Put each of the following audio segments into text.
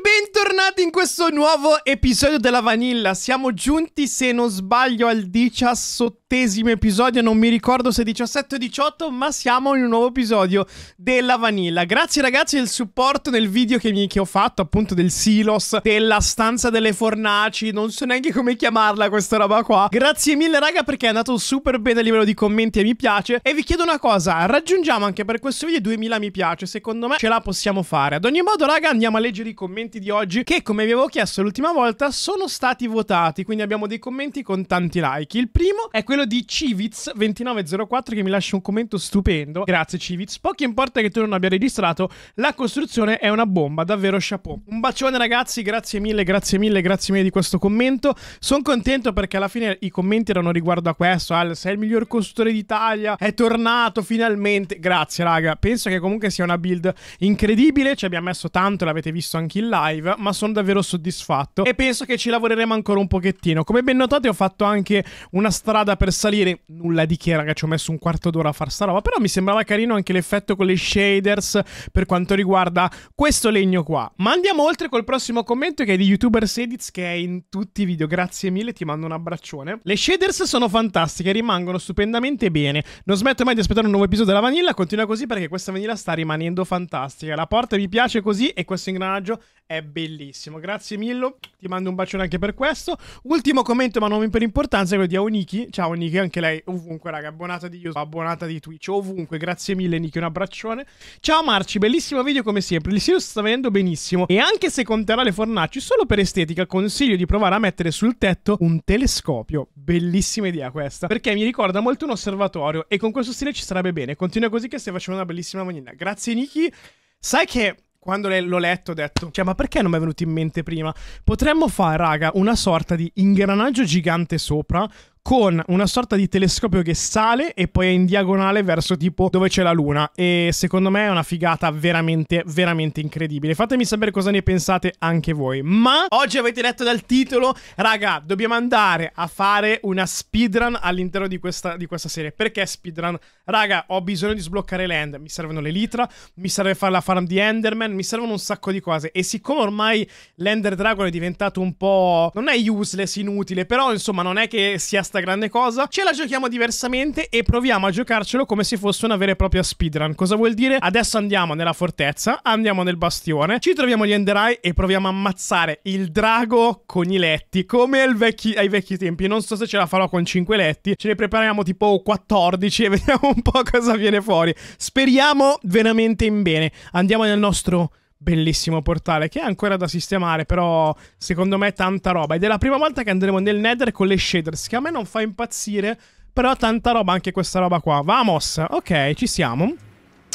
bentornati in questo nuovo episodio della Vanilla. Siamo giunti, se non sbaglio, al 18 diciassettesimo episodio, non mi ricordo se 17 o 18, ma siamo in un nuovo episodio della Vanilla. Grazie ragazzi del supporto nel video che, mi, che ho fatto, appunto del silos, della stanza delle fornaci, non so neanche come chiamarla questa roba qua. Grazie mille raga perché è andato super bene a livello di commenti e mi piace. E vi chiedo una cosa, raggiungiamo anche per questo video 2000 mi piace, secondo me ce la possiamo fare. Ad ogni modo raga andiamo a leggere i commenti di oggi che come vi avevo chiesto l'ultima volta sono stati votati, quindi abbiamo dei commenti con tanti like. Il primo è quello quello di Civiz2904 che mi lascia un commento stupendo. Grazie Civiz. Pochi importa che tu non abbia registrato, la costruzione è una bomba, davvero chapeau. Un bacione ragazzi, grazie mille, grazie mille, grazie mille di questo commento. Sono contento perché alla fine i commenti erano riguardo a questo, al ah, sei il miglior costruttore d'Italia, è tornato finalmente. Grazie raga, penso che comunque sia una build incredibile, ci abbiamo messo tanto, l'avete visto anche in live, ma sono davvero soddisfatto e penso che ci lavoreremo ancora un pochettino. Come ben notate ho fatto anche una strada per salire, nulla di che, ragazzi, ho messo un quarto d'ora a far sta roba, però mi sembrava carino anche l'effetto con le shaders per quanto riguarda questo legno qua. Ma andiamo oltre col prossimo commento che è di YouTuber Sediz che è in tutti i video, grazie mille, ti mando un abbraccione. Le shaders sono fantastiche, rimangono stupendamente bene. Non smetto mai di aspettare un nuovo episodio della Vanilla, continua così perché questa Vanilla sta rimanendo fantastica. La porta mi piace così e questo ingranaggio è bellissimo. Grazie mille, ti mando un bacione anche per questo. Ultimo commento ma non per importanza è quello di Aoniki. Ciao Aoniki Niki, anche lei ovunque, raga, abbonata di YouTube, abbonata di Twitch, ovunque, grazie mille Niki, un abbraccione. Ciao Marci, bellissimo video come sempre, il Lisio sta venendo benissimo e anche se conterà le fornaci, solo per estetica consiglio di provare a mettere sul tetto un telescopio. Bellissima idea questa, perché mi ricorda molto un osservatorio e con questo stile ci sarebbe bene. Continua così che stai facendo una bellissima manina. Grazie Niki. Sai che quando l'ho letto ho detto, cioè, ma perché non mi è venuto in mente prima? Potremmo fare, raga, una sorta di ingranaggio gigante sopra, con una sorta di telescopio che sale e poi è in diagonale verso tipo dove c'è la luna e secondo me è una figata veramente veramente incredibile. Fatemi sapere cosa ne pensate anche voi. Ma oggi avete letto dal titolo, raga, dobbiamo andare a fare una speedrun all'interno di questa, di questa serie. Perché speedrun? Raga, ho bisogno di sbloccare land, mi servono le litra, mi serve fare la farm di Enderman, mi servono un sacco di cose e siccome ormai l'Ender Dragon è diventato un po' non è useless, inutile, però insomma non è che sia questa grande cosa, ce la giochiamo diversamente e proviamo a giocarcelo come se fosse una vera e propria speedrun. Cosa vuol dire? Adesso andiamo nella fortezza, andiamo nel bastione, ci troviamo gli Enderai e proviamo a ammazzare il drago con i letti, come vecchi, ai vecchi tempi. Non so se ce la farò con 5 letti, ce ne prepariamo tipo 14 e vediamo un po' cosa viene fuori. Speriamo veramente in bene. Andiamo nel nostro bellissimo portale che è ancora da sistemare, però secondo me è tanta roba. Ed è la prima volta che andremo nel Nether con le shaders, che a me non fa impazzire, però tanta roba anche questa roba qua. Vamos! Ok, ci siamo.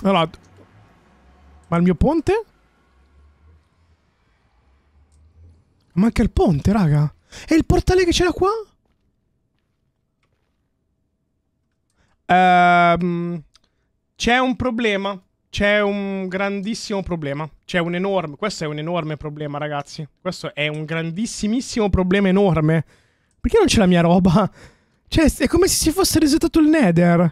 Allora... Ma il mio ponte? Manca il ponte, raga. E il portale che c'era qua? Ehm... C'è un problema. C'è un grandissimo problema. C'è un enorme. Questo è un enorme problema, ragazzi. Questo è un grandissimissimo problema enorme. Perché non c'è la mia roba? Cioè, è come se si fosse resettato il Nether.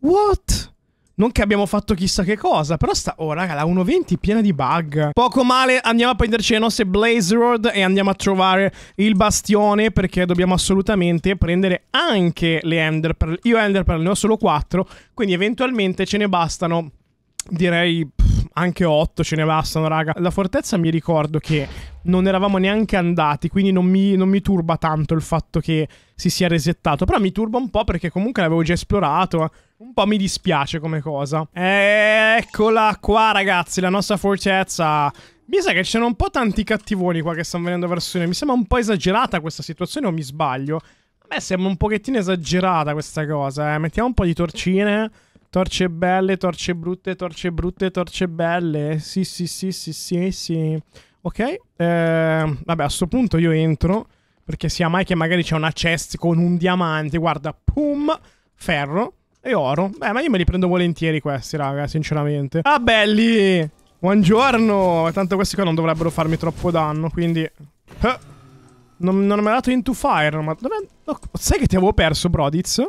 What? Non che abbiamo fatto chissà che cosa, però sta... Oh, raga, la 1.20 piena di bug. Poco male, andiamo a prenderci le nostre Blaze Road e andiamo a trovare il bastione, perché dobbiamo assolutamente prendere anche le Ender Pearl. Io Ender Pearl ne ho solo 4, quindi eventualmente ce ne bastano direi anche 8 ce ne bastano, raga. La fortezza mi ricordo che non eravamo neanche andati, quindi non mi, non mi turba tanto il fatto che si sia resettato. Però mi turba un po' perché comunque l'avevo già esplorato. Eh. Un po' mi dispiace come cosa. Eccola qua, ragazzi, la nostra fortezza. Mi sa che c'erano un po' tanti cattivoni qua che stanno venendo verso noi. Mi sembra un po' esagerata questa situazione o mi sbaglio? A me sembra un pochettino esagerata questa cosa, eh. Mettiamo un po' di torcine. Torce belle, torce brutte, torce brutte, torce belle. Sì, sì, sì, sì, sì, sì. Ok, eh, vabbè, a sto punto io entro. Perché sia mai che magari c'è una chest con un diamante, guarda, pum, ferro e oro. Beh, ma io me li prendo volentieri questi, raga, sinceramente. Ah, belli! Buongiorno! Tanto questi qua non dovrebbero farmi troppo danno, quindi... Eh. Non, non, me l'ha dato into fire, ma dov'è... Oh, sai che ti avevo perso, Brodiz?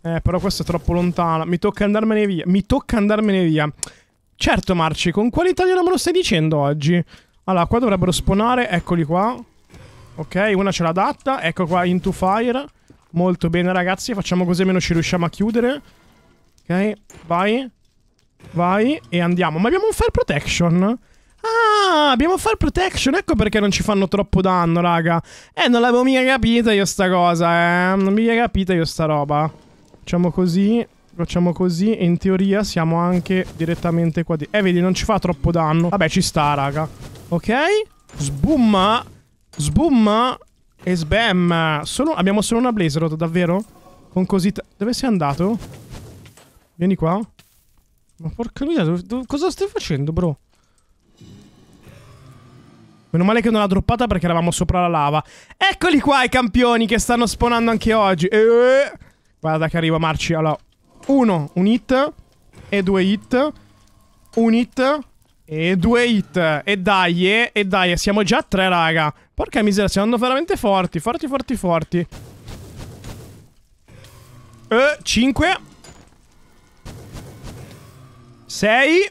Eh, però questo è troppo lontano. Mi tocca andarmene via. Mi tocca andarmene via. Certo, Marci, con quale italiano me lo stai dicendo oggi? Allora, qua dovrebbero spawnare. Eccoli qua. Ok, una ce l'ha adatta. Ecco qua, into fire. Molto bene, ragazzi. Facciamo così almeno ci riusciamo a chiudere. Ok, vai. Vai e andiamo. Ma abbiamo un fire protection? Ah, abbiamo fire protection, ecco perché non ci fanno troppo danno, raga. Eh, non l'avevo mica capita io sta cosa, eh. Non mi mica capita io sta roba. Facciamo così. Facciamo così e in teoria siamo anche direttamente qua di... Eh, vedi, non ci fa troppo danno. Vabbè, ci sta, raga. Ok? Sbumma. Sbumma. E sbam. Solo... Abbiamo solo una blazer, davvero? Con così... Dove sei andato? Vieni qua. Ma porca miseria, cosa stai facendo, bro? Meno male che non l'ha droppata perché eravamo sopra la lava. Eccoli qua i campioni che stanno spawnando anche oggi. Eeeh... Guarda che arriva Marci. Allora, uno, un hit. E due hit. Un hit. E due hit. E dai, e, e dai. Siamo già a tre, raga. Porca miseria, siamo andando veramente forti. Forti, forti, forti. E, eh, cinque. Sei.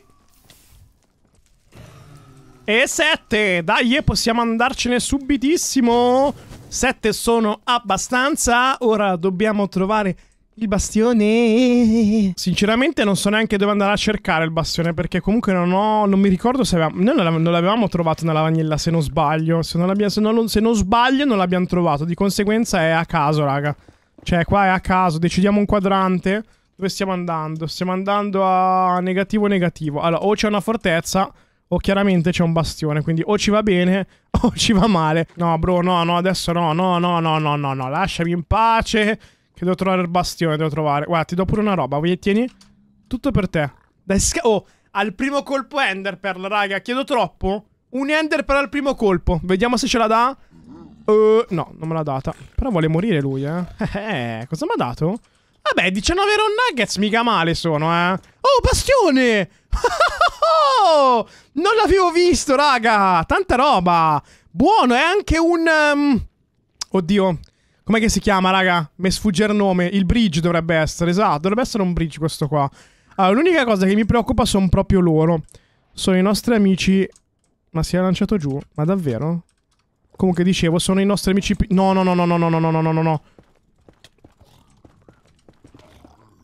E sette. Dai, possiamo andarcene subitissimo. Sette sono abbastanza, ora dobbiamo trovare il bastione. Sinceramente non so neanche dove andare a cercare il bastione perché comunque non ho... Non mi ricordo se avevamo... Noi non l'avevamo trovato nella vagnella se non sbaglio. Se non, se non, se non sbaglio non l'abbiamo trovato. Di conseguenza è a caso, raga. Cioè qua è a caso. Decidiamo un quadrante. Dove stiamo andando? Stiamo andando a negativo negativo. Allora, o c'è una fortezza o chiaramente c'è un bastione, quindi o ci va bene o ci va male. No, bro, no, no, adesso no, no, no, no, no, no, no, lasciami in pace che devo trovare il bastione, devo trovare. Guarda, ti do pure una roba, vuoi tieni? Tutto per te. Dai, oh, al primo colpo Ender Pearl, raga, chiedo troppo. Un Ender Pearl al primo colpo. Vediamo se ce la dà. Uh, no, non me l'ha data. Però vuole morire lui, eh. eh, eh cosa mi ha dato? Vabbè, 19 euro nuggets mica male sono, eh. Oh, Bastione! non l'avevo visto, raga! Tanta roba! Buono, è anche un... Um... Oddio. Com'è che si chiama, raga? Mi sfugge il nome. Il bridge dovrebbe essere, esatto. Dovrebbe essere un bridge questo qua. Allora, l'unica cosa che mi preoccupa sono proprio loro. Sono i nostri amici... Ma si è lanciato giù? Ma davvero? Comunque dicevo, sono i nostri amici... No, no, no, no, no, no, no, no, no, no, no.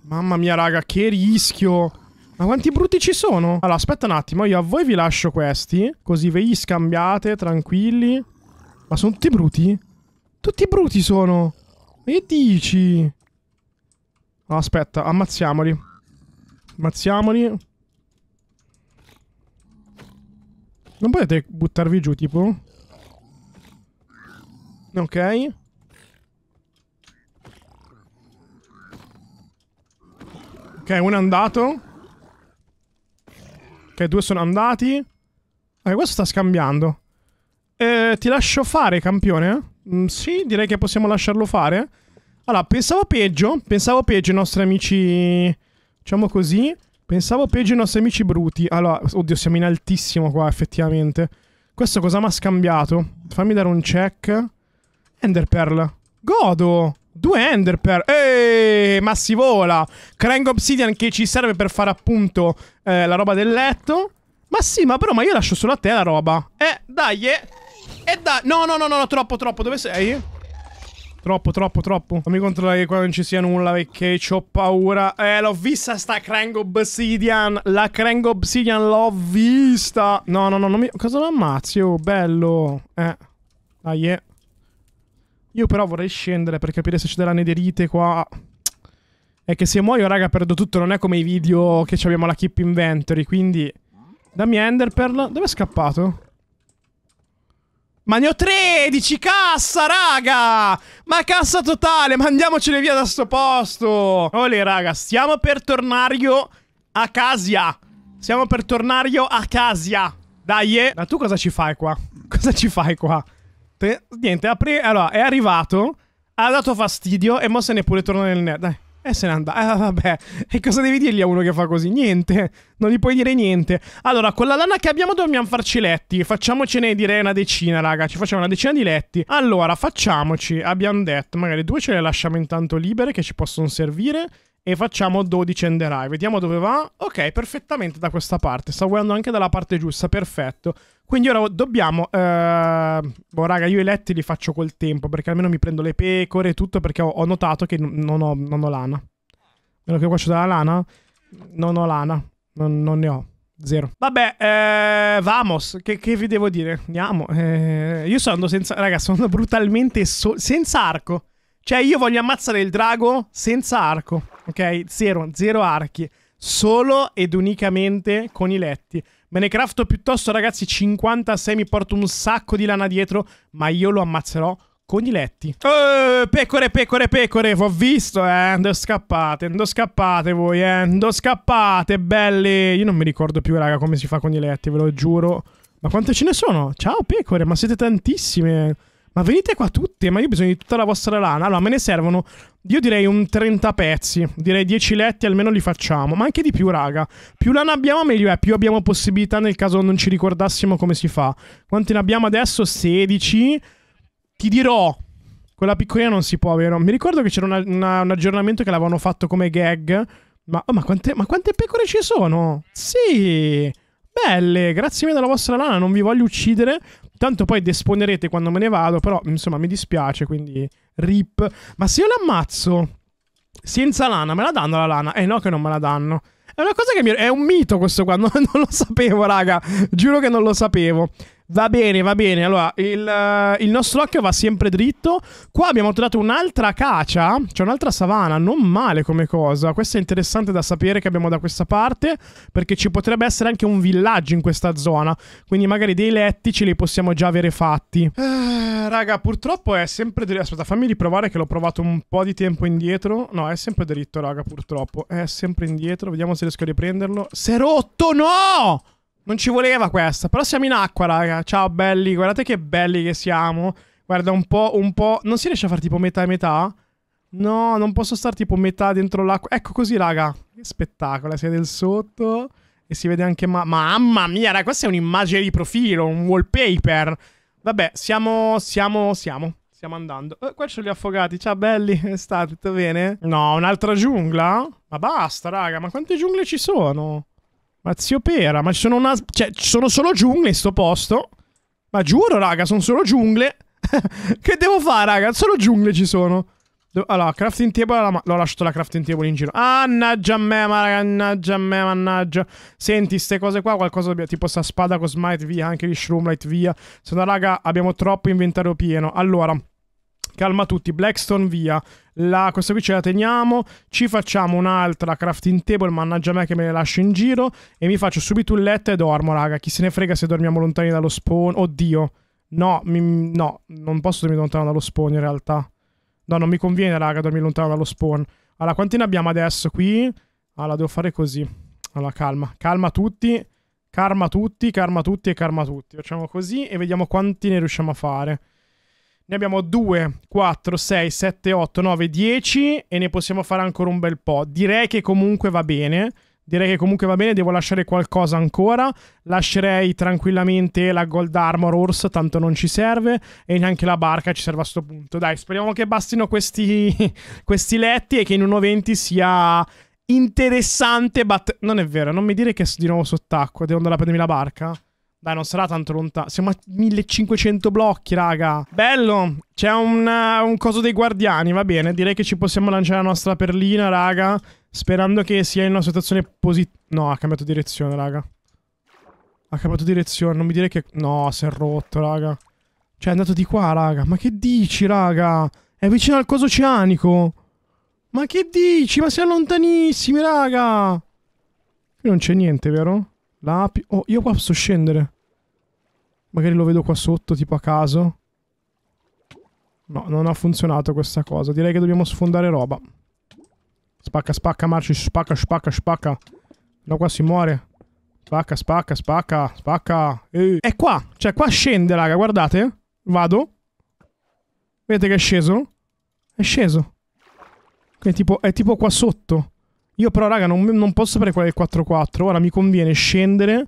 Mamma mia, raga, che rischio. Ma quanti brutti ci sono? Allora, aspetta un attimo, io a voi vi lascio questi, così ve li scambiate, tranquilli. Ma sono tutti brutti? Tutti brutti sono. E dici? No, aspetta, ammazziamoli. Ammazziamoli. Non potete buttarvi giù, tipo? Ok. Ok, uno è andato. Ok, due sono andati. Ok, questo sta scambiando. Eh, ti lascio fare, campione? Mm, sì, direi che possiamo lasciarlo fare. Allora, pensavo peggio. Pensavo peggio i nostri amici... Diciamo così. Pensavo peggio i nostri amici bruti. Allora, oddio, siamo in altissimo qua, effettivamente. Questo cosa mi ha scambiato? Fammi dare un check. Enderpearl. Godo! due Ender per... Eeeh, ma si vola! Krang Obsidian che ci serve per fare appunto eh, la roba del letto. Ma sì, ma però ma io lascio solo a te la roba. Eh, dai, eh. E eh, dai... No, no, no, no, troppo, troppo. Dove sei? Troppo, troppo, troppo. Fammi controllare che qua non ci sia nulla perché ho paura. Eh, l'ho vista sta Krang Obsidian. La Krang Obsidian l'ho vista. No, no, no, non mi... Cosa l'ammazzi? Oh, bello. Eh. Dai, eh. Io però vorrei scendere per capire se c'è della nederite qua. È che se muoio, raga, perdo tutto. Non è come i video che abbiamo la keep inventory, quindi... Dammi Enderpearl. Dove è scappato? Ma ne ho 13! Cassa, raga! Ma cassa totale! Mandiamocene via da sto posto! Ole, raga, stiamo per tornare a Casia! Stiamo per tornare a Casia! Dai, eh. Ma tu cosa ci fai qua? Cosa ci fai qua? parte, niente, apri- allora, è arrivato, ha dato fastidio e mo se ne pure torna nel nerd. E eh, se ne andava. Eh, vabbè. E cosa devi dirgli a uno che fa così? Niente. Non gli puoi dire niente. Allora, con la lana che abbiamo dobbiamo farci letti. Facciamocene direi una decina, raga. Ci facciamo una decina di letti. Allora, facciamoci. Abbiamo detto. Magari due ce le lasciamo intanto libere che ci possono servire e facciamo 12 and dry. Vediamo dove va. Ok, perfettamente da questa parte. Sta guardando anche dalla parte giusta, perfetto. Quindi ora dobbiamo... Eh... Boh, raga, io i letti li faccio col tempo, perché almeno mi prendo le pecore e tutto, perché ho, notato che non ho, non ho lana. Meno che faccio della lana? Non ho lana. Non, non ne ho. Zero. Vabbè, eh, vamos. Che, che, vi devo dire? Andiamo. Eh, io sono senza... Raga, sono brutalmente... So senza arco. Cioè, io voglio ammazzare il drago senza arco ok? Zero, zero archi, solo ed unicamente con i letti. Me ne crafto piuttosto, ragazzi, 56, mi porto un sacco di lana dietro, ma io lo ammazzerò con i letti. Oh, pecore, pecore, pecore, ho visto, eh. Ando scappate, ando scappate voi, eh. Ando scappate, belli. Io non mi ricordo più, raga, come si fa con i letti, ve lo giuro. Ma quante ce ne sono? Ciao, pecore, ma siete tantissime. Ma venite qua tutti, ma io ho bisogno di tutta la vostra lana. Allora, me ne servono, io direi un 30 pezzi. Direi 10 letti almeno li facciamo, ma anche di più, raga. Più lana abbiamo, meglio è. Più abbiamo possibilità nel caso non ci ricordassimo come si fa. Quanti ne abbiamo adesso? 16. Ti dirò, quella piccolina non si può, vero? Mi ricordo che c'era una, una, un aggiornamento che l'avevano fatto come gag. Ma, oh, ma, quante, ma quante pecore ci sono? Sì! Belle, grazie mille della vostra lana, non vi voglio uccidere. Tanto poi desponerete quando me ne vado, però insomma mi dispiace, quindi rip. Ma se io l'ammazzo senza lana, me la danno la lana? Eh no che non me la danno. È una cosa che mi... È un mito questo qua, non, non lo sapevo raga, giuro che non lo sapevo. Va bene, va bene. Allora, il, eh, il, nostro occhio va sempre dritto. Qua abbiamo trovato un'altra acacia, cioè un'altra savana, non male come cosa. Questo è interessante da sapere che abbiamo da questa parte, perché ci potrebbe essere anche un villaggio in questa zona. Quindi magari dei letti ce li possiamo già avere fatti. Eh, raga, purtroppo è sempre dritto. Aspetta, fammi riprovare che l'ho provato un po' di tempo indietro. No, è sempre dritto, raga, purtroppo. È sempre indietro. Vediamo se riesco a riprenderlo. Si è rotto, no! Non ci voleva questa. Però siamo in acqua, raga. Ciao, belli. Guardate che belli che siamo. Guarda, un po', un po'... Non si riesce a fare tipo metà e metà? No, non posso stare tipo metà dentro l'acqua. Ecco così, raga. Che spettacolo. Si vede il sotto e si vede anche... Ma Mamma mia, raga, questa è un'immagine di profilo, un wallpaper. Vabbè, siamo, siamo, siamo. Stiamo andando. Eh, qua ce li affogati. Ciao, belli. Sta tutto bene? No, un'altra giungla? Ma basta, raga. Ma quante giungle ci sono? Ma zio Pera, ma ci sono una... Cioè, ci sono solo giungle in sto posto. Ma giuro, raga, sono solo giungle. che devo fare, raga? Solo giungle ci sono. allora, crafting table... La L'ho lasciato la crafting table in giro. Annaggia a me, ma raga, annaggia a me, mannaggia. Senti, ste cose qua, qualcosa... Dobbiamo... Tipo sta spada con smite, via. Anche gli shroomlight, via. Se no, raga, abbiamo troppo inventario pieno. Allora calma tutti, Blackstone via. La, questa qui ce la teniamo. Ci facciamo un'altra crafting table. Mannaggia me che me ne lascio in giro. E mi faccio subito un letto e dormo, raga. Chi se ne frega se dormiamo lontani dallo spawn. Oddio. No, mi, no, non posso dormire lontano dallo spawn in realtà. No, non mi conviene, raga, dormire lontano dallo spawn. Allora, quanti ne abbiamo adesso qui? Allora, devo fare così. Allora, calma. Calma tutti. Calma tutti, calma tutti e calma tutti. Facciamo così e vediamo quanti ne riusciamo a fare. Ne abbiamo 2, 4, 6, 7, 8, 9, 10 e ne possiamo fare ancora un bel po'. Direi che comunque va bene. Direi che comunque va bene, devo lasciare qualcosa ancora. Lascerei tranquillamente la Gold Armor Horse, tanto non ci serve. E neanche la barca ci serve a questo punto. Dai, speriamo che bastino questi, questi letti e che in 1.20 sia interessante. But... Non è vero, non mi dire che sono di nuovo sott'acqua. Devo andare a prendermi la barca. Dai, non sarà tanto lontano. Siamo a 1500 blocchi, raga. Bello. C'è un, uh, un, coso dei guardiani, va bene. Direi che ci possiamo lanciare la nostra perlina, raga. Sperando che sia in una situazione positiva. No, ha cambiato direzione, raga. Ha cambiato direzione. Non mi dire che... No, si è rotto, raga. Cioè, è andato di qua, raga. Ma che dici, raga? È vicino al coso oceanico. Ma che dici? Ma siamo lontanissimi, raga. Qui non c'è niente, vero? L'api... Oh, io qua posso scendere. Magari lo vedo qua sotto, tipo a caso. No, non ha funzionato questa cosa. Direi che dobbiamo sfondare roba. Spacca, spacca, marci, spacca, spacca, spacca. No, qua si muore. Spacca, spacca, spacca, spacca. E' qua. Cioè, qua scende, raga. Guardate. Vado. Vedete che è sceso? È sceso. È tipo, è tipo qua sotto. Io però, raga, non, non posso prendere quella del 4-4. Ora mi conviene scendere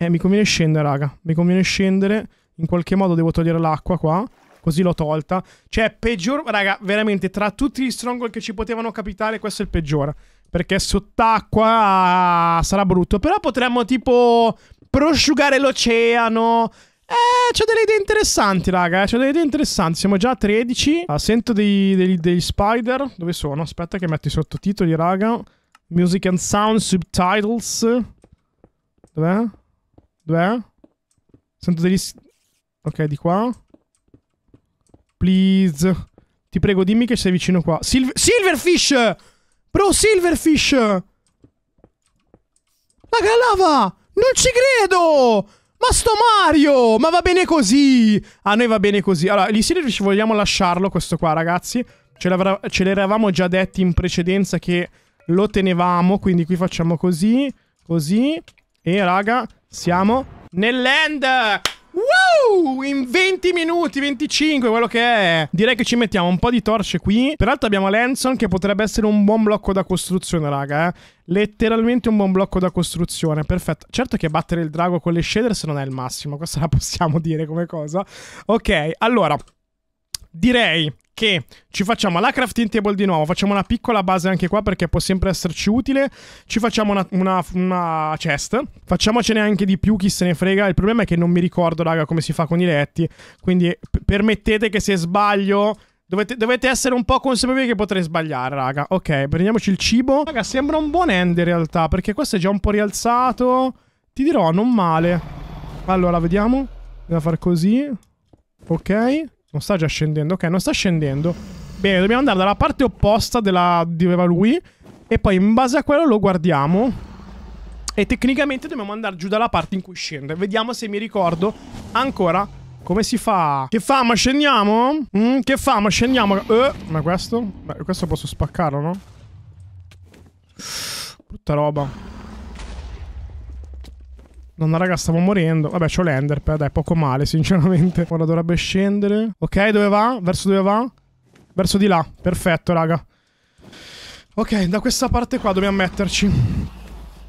eh, mi conviene scendere, raga. Mi conviene scendere. In qualche modo devo togliere l'acqua qua. Così l'ho tolta. Cioè, peggior... Raga, veramente, tra tutti gli stronghold che ci potevano capitare, questo è il peggiore. Perché sott'acqua ah, sarà brutto. Però potremmo, tipo, prosciugare l'oceano. Eh, c'ho delle idee interessanti, raga. Eh. C'ho delle idee interessanti. Siamo già a 13. Ah, sento dei, dei, dei spider. Dove sono? Aspetta che metto i sottotitoli, raga. Music and sound subtitles. Dov'è? Dov'è? Sento degli... Ok, di qua. Please. Ti prego, dimmi che sei vicino qua. Silver... Silverfish! Bro, Silverfish! La calava! Non ci credo! Ma sto Mario! Ma va bene così! A noi va bene così. Allora, gli Silverfish vogliamo lasciarlo, questo qua, ragazzi. Ce l'eravamo già detti in precedenza che lo tenevamo, quindi qui facciamo così, così. E, raga, siamo nell'end! Wow! In 20 minuti, 25, quello che è. Direi che ci mettiamo un po' di torce qui. Peraltro abbiamo Lenson che potrebbe essere un buon blocco da costruzione, raga. Eh? Letteralmente un buon blocco da costruzione. Perfetto. Certo che battere il drago con le shaders non è il massimo. Questa la possiamo dire come cosa. Ok, allora. Direi che ci facciamo la crafting table di nuovo, facciamo una piccola base anche qua perché può sempre esserci utile, ci facciamo una, una, una, chest, facciamocene anche di più chi se ne frega, il problema è che non mi ricordo raga come si fa con i letti, quindi permettete che se sbaglio... Dovete, dovete essere un po' consapevoli che potrei sbagliare, raga. Ok, prendiamoci il cibo. Raga, sembra un buon end in realtà, perché questo è già un po' rialzato. Ti dirò, non male. Allora, vediamo. Devo far così. Ok. Non sta già scendendo, ok, non sta scendendo. Bene, dobbiamo andare dalla parte opposta della... doveva lui. E poi in base a quello lo guardiamo. E tecnicamente dobbiamo andare giù dalla parte in cui scende. Vediamo se mi ricordo ancora come si fa. Che fa? Ma scendiamo? Mm, che fa? Ma scendiamo? Eh, ma questo? Beh, questo posso spaccarlo, no? Brutta roba. Nonna raga stavo morendo. Vabbè, c'ho l'enderpad, dai, poco male, sinceramente. Ora dovrebbe scendere. Ok, dove va? Verso dove va? Verso di là. Perfetto, raga. Ok, da questa parte qua dobbiamo metterci.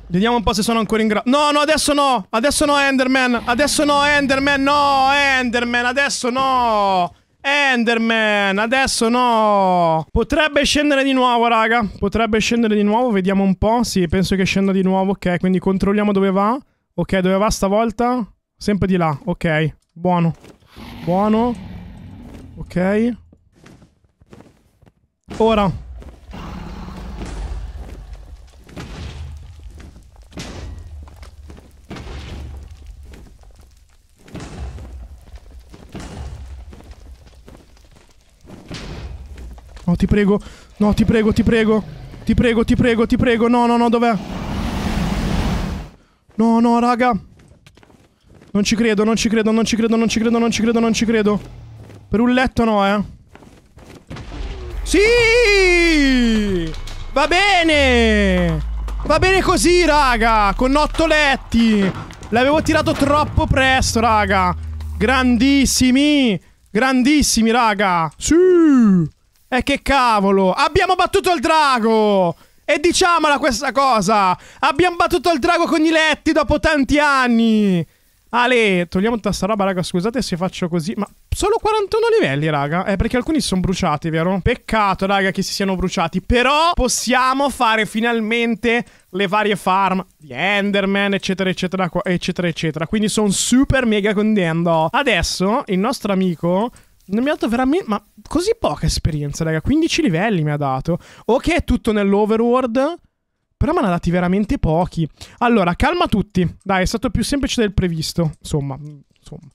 Vediamo un po' se sono ancora in grado. No, no, adesso no! Adesso no, Enderman! Adesso no, Enderman! No, Enderman! Adesso no! Enderman, adesso no. Potrebbe scendere di nuovo, raga. Potrebbe scendere di nuovo, vediamo un po'. Sì, penso che scenda di nuovo. Ok, quindi controlliamo dove va. Ok, dove va stavolta? Sempre di là. Ok, buono. Buono. Ok. Ora. No, ti prego. No, ti prego, ti prego. Ti prego, ti prego, ti prego. No, no, no, dov'è? No, no, raga. Non ci credo, non ci credo, non ci credo, non ci credo, non ci credo, non ci credo. Per un letto no, eh. Sì! Va bene! Va bene così, raga! Con otto letti! L'avevo tirato troppo presto, raga! Grandissimi! Grandissimi, raga! Sì! E che cavolo! Abbiamo battuto il drago! E diciamola questa cosa! Abbiamo battuto il drago con i letti dopo tanti anni! Ale, togliamo tutta sta roba, raga. Scusate se faccio così. Ma solo 41 livelli, raga. Eh, perché alcuni sono bruciati, vero? Peccato, raga, che si siano bruciati. Però possiamo fare finalmente le varie farm di Enderman, eccetera, eccetera, eccetera, eccetera. Quindi sono super mega contento. Adesso il nostro amico non mi ha dato veramente. Ma così poca esperienza, raga. 15 livelli mi ha dato. O che è tutto nell'overworld. Però me ne ha dati veramente pochi. Allora, calma tutti. Dai, è stato più semplice del previsto. Insomma, insomma.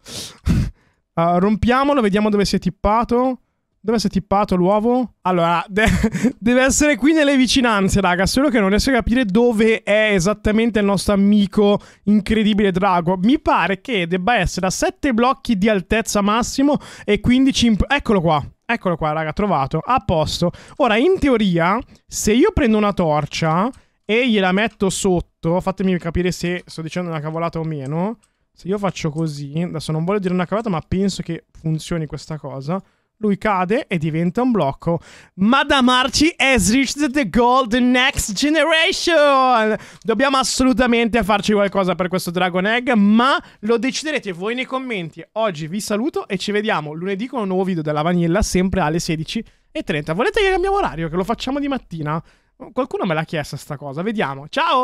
uh, rompiamolo, vediamo dove si è tippato. Dove si è tippato l'uovo? Allora, de- deve essere qui nelle vicinanze, raga. Solo che non riesco a capire dove è esattamente il nostro amico incredibile drago. Mi pare che debba essere a 7 blocchi di altezza massimo e 15... In... Eccolo qua. Eccolo qua, raga, trovato. A posto. Ora, in teoria, se io prendo una torcia e gliela metto sotto, fatemi capire se sto dicendo una cavolata o meno. Se io faccio così, adesso non voglio dire una cavolata, ma penso che funzioni questa cosa. Lui cade e diventa un blocco. Ma da Marci has reached the goal next generation. Dobbiamo assolutamente farci qualcosa per questo Dragon Egg, ma lo deciderete voi nei commenti. Oggi vi saluto e ci vediamo lunedì con un nuovo video della Vanilla, sempre alle 16.30. Volete che cambiamo orario, che lo facciamo di mattina? Qualcuno me l'ha chiesta sta cosa, vediamo. Ciao!